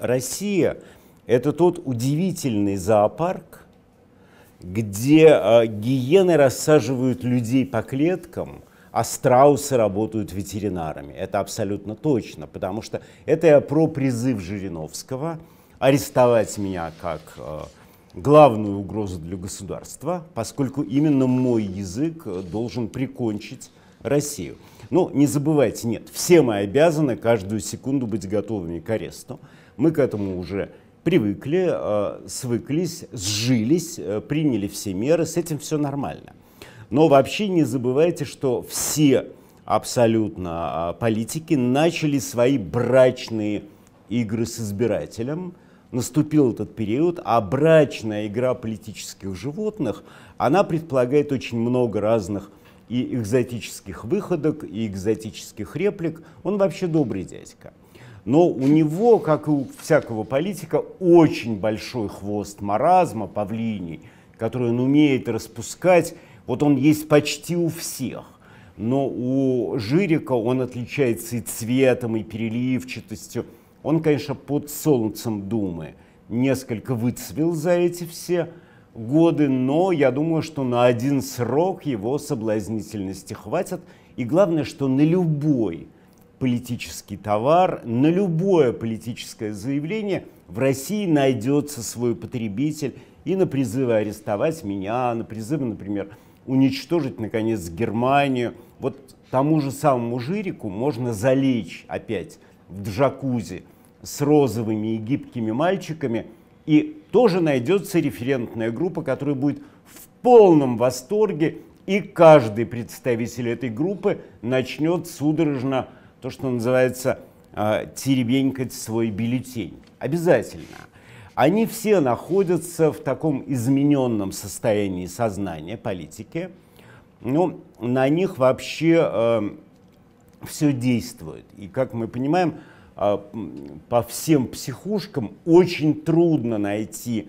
Россия – это тот удивительный зоопарк, где э, гиены рассаживают людей по клеткам, а страусы работают ветеринарами. Это абсолютно точно, потому что это я про призыв Жириновского арестовать меня как э, главную угрозу для государства, поскольку именно мой язык э, должен прикончить Россию. Но не забывайте, нет, все мы обязаны каждую секунду быть готовыми к аресту. Мы к этому уже привыкли, э, свыклись, сжились, э, приняли все меры, с этим все нормально. Но вообще не забывайте, что все абсолютно а, политики начали свои брачные игры с избирателем. Наступил этот период, а брачная игра политических животных, она предполагает очень много разных и экзотических выходок, и экзотических реплик. Он вообще добрый дядька. Но у него, как и у всякого политика, очень большой хвост маразма, павлиний, который он умеет распускать. Вот он есть почти у всех. Но у Жирика он отличается и цветом, и переливчатостью. Он, конечно, под солнцем думы несколько выцвел за эти все годы, но я думаю, что на один срок его соблазнительности хватит. И главное, что на любой политический товар, на любое политическое заявление в России найдется свой потребитель и на призывы арестовать меня, на призывы, например, уничтожить, наконец, Германию. Вот тому же самому Жирику можно залечь опять в джакузи с розовыми и гибкими мальчиками – и тоже найдется референтная группа, которая будет в полном восторге, и каждый представитель этой группы начнет судорожно, то, что называется, а, теребенькать свой бюллетень. Обязательно. Они все находятся в таком измененном состоянии сознания, политики. Ну, на них вообще э, все действует. И, как мы понимаем, а, по всем психушкам очень трудно найти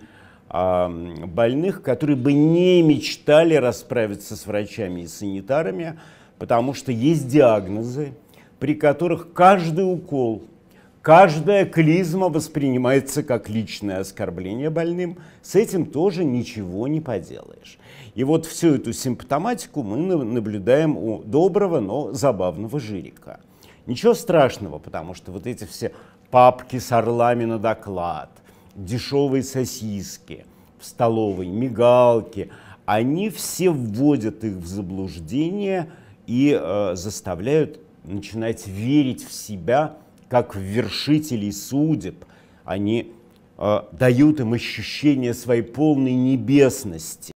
а, больных, которые бы не мечтали расправиться с врачами и санитарами, потому что есть диагнозы, при которых каждый укол, каждая клизма воспринимается как личное оскорбление больным. С этим тоже ничего не поделаешь. И вот всю эту симптоматику мы наблюдаем у доброго, но забавного жирика – Ничего страшного, потому что вот эти все папки с орлами на доклад, дешевые сосиски в столовой, мигалки, они все вводят их в заблуждение и э, заставляют начинать верить в себя как в вершителей судеб. Они э, дают им ощущение своей полной небесности.